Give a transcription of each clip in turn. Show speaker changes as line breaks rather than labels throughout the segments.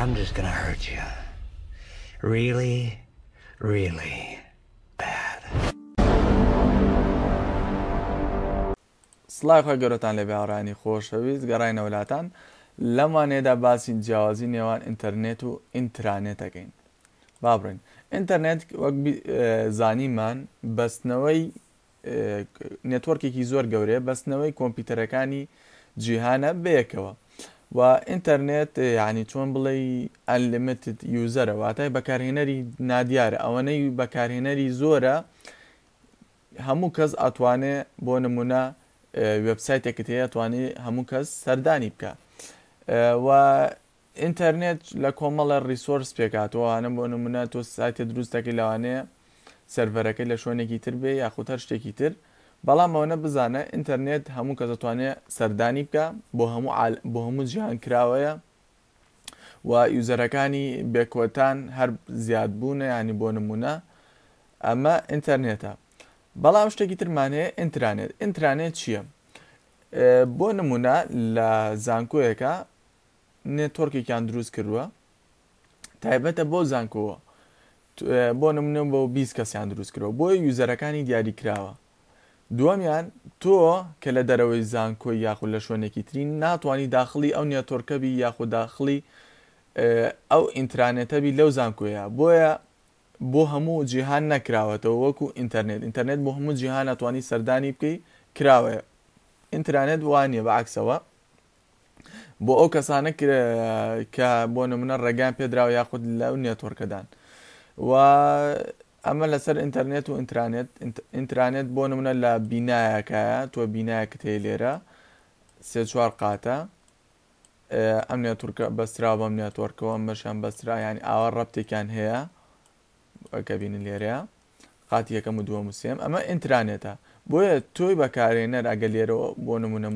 I'm just gonna hurt you. Really, really bad. سلاخوا گەۆتان لە بێڕانی خۆشەویست گەڕای نەولاتان لەمانێدا باسی جیاوازی نێوان ئینتەرنێت و ئینترانێتەکەین بابڕین ئینتەرنێت وەک زانیمان بەستنەوەی نێتۆرکێکی زۆر گەورەیە بەستنەوەی کۆمپیوتەرەکانی جیهانە بەیەکەوە و ئینتەرنێت یعنی چۆن بڵێ ئەلمتت یوزەرە واتای بەکارهێنەری نادیارە ئەوەنەی بەکارهێنەری زۆرە هەموو کەس ئەتوانێ بۆ نمونە وبسایتێکت هەیە توانێ هەموو کەس سەردانی بکە و ئینتەرنێت لە کۆمەڵە ریسۆرس پێکاتەوەوانە بۆ نمونە تۆ سایتە دروستەکەی لەوانەیە سەرەرەکەی لە شوێنێکی تر بێ یاخوتەر شتێکی تر بەڵام ئەوەنە بزانە ئینتەرنێت هەموو کە دەتوانێت سەردانی بکە بۆ هەموو بۆ هەموو جیان کراوەیە و یوزەرەکانی بێکۆتان هەر زیاد بوونە ینی بۆ نمونە ئەمە ئینتەرنێتە بەڵام شتێکی ترمانەیە ئینترانێت ئینترانێت چییە؟ بۆ نمونە لە زانکۆیەکە نێتۆرکێکیان دروست کردووە تایبەتە بۆ زانکۆوە بۆ نمونە بۆ 20 کەسیان دروست کردەوە بۆی یوزەرەکانی دیاریکراوە دووەمیان تۆ کە لە دەرەوەی زانکۆی یاخود لە شوێنێکی ترین ناتوانانی داخلی ئەو نیەتۆرکەبی یاخود داخلی ئەو ئینترانێتەبی لەو زانکۆیە بۆیە بۆ هەموو جیهان نەکراوەتەوە وەکو ئینتەرنێت ئینتەرنێت بۆ هەموو جیهان ناتوانانی سەردانی بکەی کراوەیە ئینترانێت وانە بەعکسەوە بۆ ئەو کەسانە کە بۆ نمونە ڕێگان پێدراوە یاخود لەو نیەتۆرکەدان و ئەمە لەسەر ئینتەرنێت و ئینترانێت ئینترانێت بۆ نمونە لە بینایەکە تۆ بینایەکت هەیە لێرە سێ چوار قاتە ئەم نێتورکە بەسترا بەم نێتۆرکەوە مەشان بەسترا ینی ئاوە ڕەپتێکیان هەیە ئەکەبین لێرەیە قاتی یەکەم و دووە موسیێم ئەمە ئینترانێتە بۆیە تۆی بەکارێنەر ئەگە لێرەوە بۆ نمونە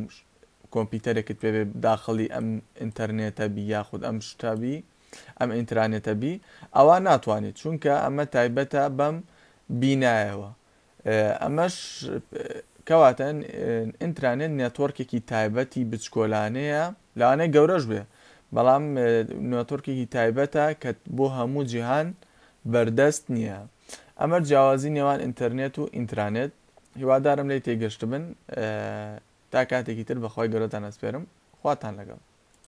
کۆمپیوتەرێکت پێ داخلی ئەم ئینتەرنێتە بی یاخود ئەم شتابی ئەم ئینترانێتە بی ئەوە ناتوانێت چونکە ئەمە تایبەتە بەم بینایەوە ئەمەش کەواتە ئینترانێت نێتۆرکێکی تایبەتی بچکۆلانەیە لاانەی گەورەش بێ بەڵام نوێتۆرکێکی تایبەتە کە بۆ هەموو جیهان بەردەست نییە ئەمە جیاوازی نێوان ئینتەرنێت و ئینترانێت هیوادارم لی تێگەشت بن تا کاتێکی تر بەخوای گەورەتان ئەسپێرم خواتان لەگەڵ